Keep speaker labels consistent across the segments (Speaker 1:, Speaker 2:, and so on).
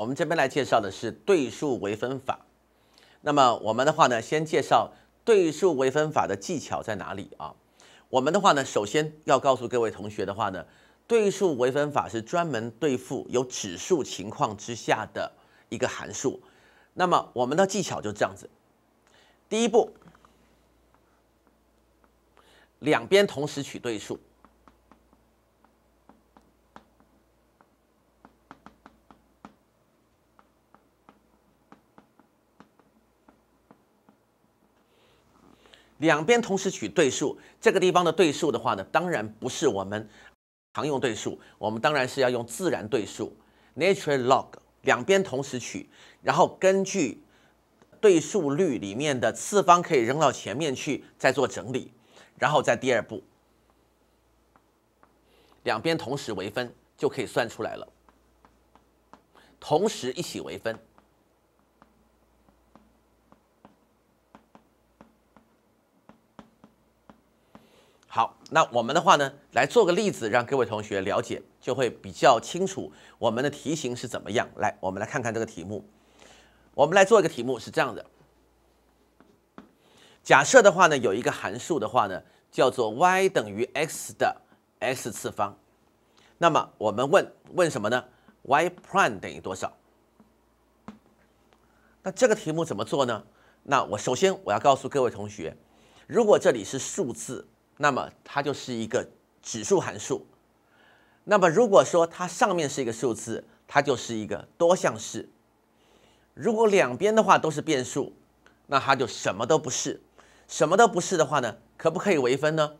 Speaker 1: 我们这边来介绍的是对数微分法。那么我们的话呢，先介绍对数微分法的技巧在哪里啊？我们的话呢，首先要告诉各位同学的话呢，对数微分法是专门对付有指数情况之下的一个函数。那么我们的技巧就这样子：第一步，两边同时取对数。两边同时取对数，这个地方的对数的话呢，当然不是我们常用对数，我们当然是要用自然对数 （natural log）。两边同时取，然后根据对数律里面的次方可以扔到前面去，再做整理，然后在第二步，两边同时微分就可以算出来了。同时一起微分。好，那我们的话呢，来做个例子，让各位同学了解，就会比较清楚我们的题型是怎么样。来，我们来看看这个题目。我们来做一个题目，是这样的：假设的话呢，有一个函数的话呢，叫做 y 等于 x 的 s 次方。那么我们问问什么呢？y prime 等于多少？那这个题目怎么做呢？那我首先我要告诉各位同学，如果这里是数字。那么它就是一个指数函数。那么如果说它上面是一个数字，它就是一个多项式。如果两边的话都是变数，那它就什么都不是。什么都不是的话呢，可不可以微分呢？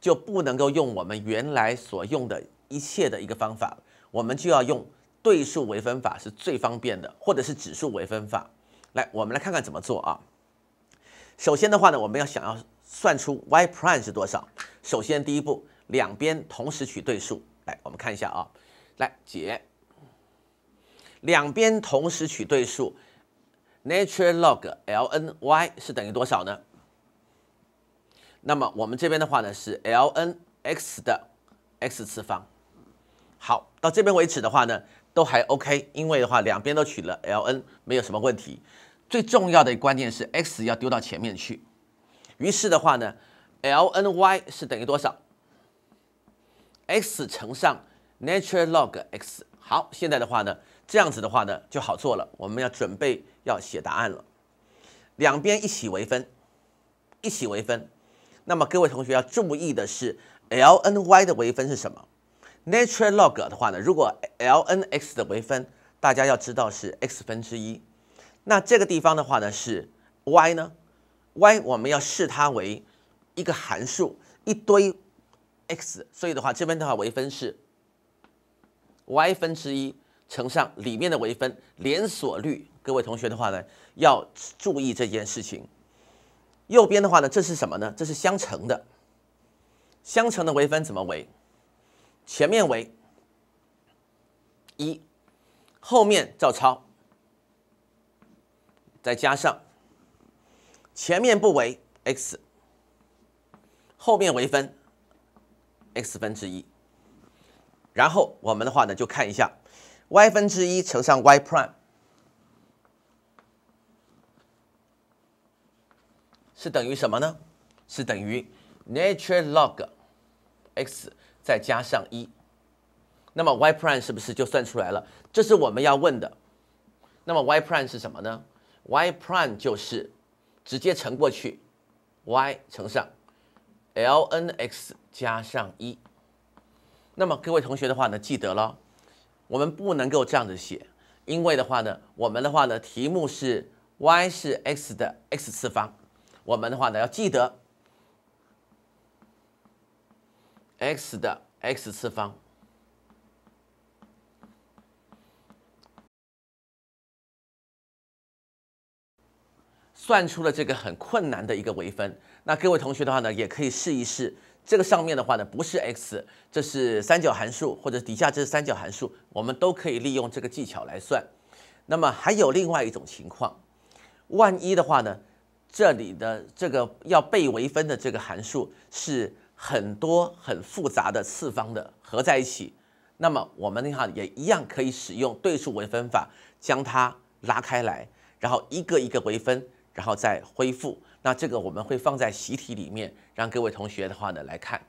Speaker 1: 就不能够用我们原来所用的一切的一个方法，我们就要用对数微分法是最方便的，或者是指数微分法。来，我们来看看怎么做啊。首先的话呢，我们要想要。算出 y prime 是多少？首先，第一步，两边同时取对数。来，我们看一下啊，来解。两边同时取对数 n a t u r e l log l n y 是等于多少呢？那么我们这边的话呢，是 l n x 的 x 次方。好，到这边为止的话呢，都还 OK，因为的话两边都取了 l n，没有什么问题。最重要的关键是 x 要丢到前面去。于是的话呢，lny 是等于多少？x 乘上 natural log x。好，现在的话呢，这样子的话呢就好做了。我们要准备要写答案了，两边一起微分，一起微分。那么各位同学要注意的是，lny 的微分是什么？natural log 的话呢，如果 lnx 的微分大家要知道是 x 分之一，那这个地方的话呢是 y 呢？y 我们要视它为一个函数，一堆 x，所以的话，这边的话微分是 y 分之一乘上里面的微分，连锁率，各位同学的话呢要注意这件事情。右边的话呢，这是什么呢？这是相乘的，相乘的微分怎么为？前面为一，后面照抄，再加上。前面不为 x，后面为分 x 分之一，然后我们的话呢就看一下 y 分之一乘上 y prime 是等于什么呢？是等于 n a t u r e l log x 再加上一，那么 y prime 是不是就算出来了？这是我们要问的。那么 y prime 是什么呢？y prime 就是。直接乘过去，y 乘上 lnx 加上一。那么各位同学的话呢，记得了，我们不能够这样子写，因为的话呢，我们的话呢，题目是 y 是 x 的 x 次方，我们的话呢要记得 x 的 x 次方。算出了这个很困难的一个微分，那各位同学的话呢，也可以试一试。这个上面的话呢，不是 x，这是三角函数，或者底下这是三角函数，我们都可以利用这个技巧来算。那么还有另外一种情况，万一的话呢，这里的这个要被微分的这个函数是很多很复杂的次方的合在一起，那么我们的话也一样可以使用对数微分法将它拉开来，然后一个一个微分。然后再恢复，那这个我们会放在习题里面，让各位同学的话呢来看。